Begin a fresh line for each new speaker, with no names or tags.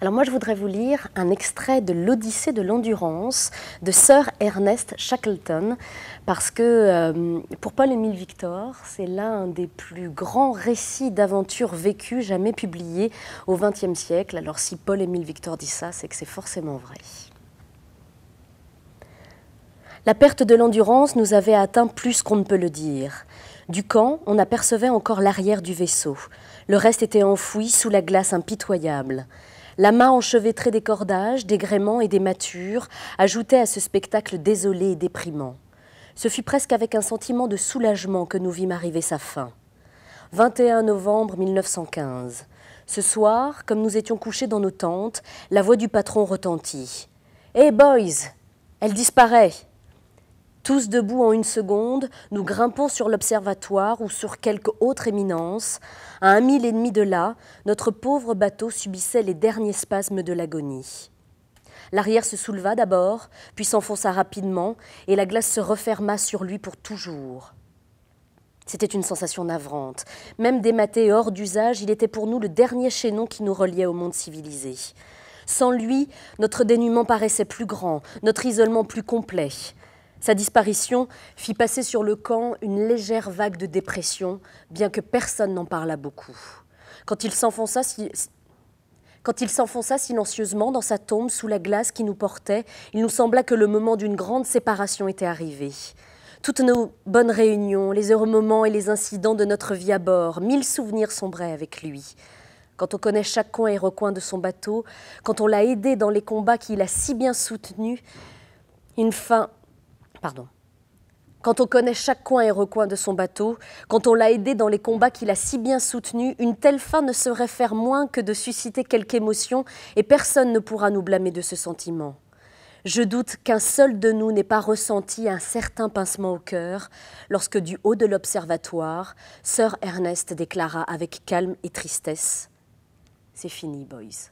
Alors moi, je voudrais vous lire un extrait de l'Odyssée de l'endurance de Sir Ernest Shackleton, parce que euh, pour Paul-Émile Victor, c'est l'un des plus grands récits d'aventures vécues jamais publiés au XXe siècle. Alors si Paul-Émile Victor dit ça, c'est que c'est forcément vrai. La perte de l'endurance nous avait atteint plus qu'on ne peut le dire. Du camp, on apercevait encore l'arrière du vaisseau. Le reste était enfoui sous la glace impitoyable. La main enchevêtrée des cordages, des gréements et des matures ajoutait à ce spectacle désolé et déprimant. Ce fut presque avec un sentiment de soulagement que nous vîmes arriver sa fin. 21 novembre 1915. Ce soir, comme nous étions couchés dans nos tentes, la voix du patron retentit. hey eh, boys Elle disparaît tous debout en une seconde, nous grimpons sur l'observatoire ou sur quelque autre éminence. À un mille et demi de là, notre pauvre bateau subissait les derniers spasmes de l'agonie. L'arrière se souleva d'abord, puis s'enfonça rapidement, et la glace se referma sur lui pour toujours. C'était une sensation navrante. Même dématé hors d'usage, il était pour nous le dernier chaînon qui nous reliait au monde civilisé. Sans lui, notre dénuement paraissait plus grand, notre isolement plus complet. Sa disparition fit passer sur le camp une légère vague de dépression, bien que personne n'en parlât beaucoup. Quand il s'enfonça silencieusement dans sa tombe sous la glace qui nous portait, il nous sembla que le moment d'une grande séparation était arrivé. Toutes nos bonnes réunions, les heureux moments et les incidents de notre vie à bord, mille souvenirs sombraient avec lui. Quand on connaît chaque coin et recoin de son bateau, quand on l'a aidé dans les combats qu'il a si bien soutenus, une fin Pardon. Quand on connaît chaque coin et recoin de son bateau, quand on l'a aidé dans les combats qu'il a si bien soutenus, une telle fin ne saurait faire moins que de susciter quelque émotion et personne ne pourra nous blâmer de ce sentiment. Je doute qu'un seul de nous n'ait pas ressenti un certain pincement au cœur lorsque, du haut de l'observatoire, sœur Ernest déclara avec calme et tristesse C'est fini, boys.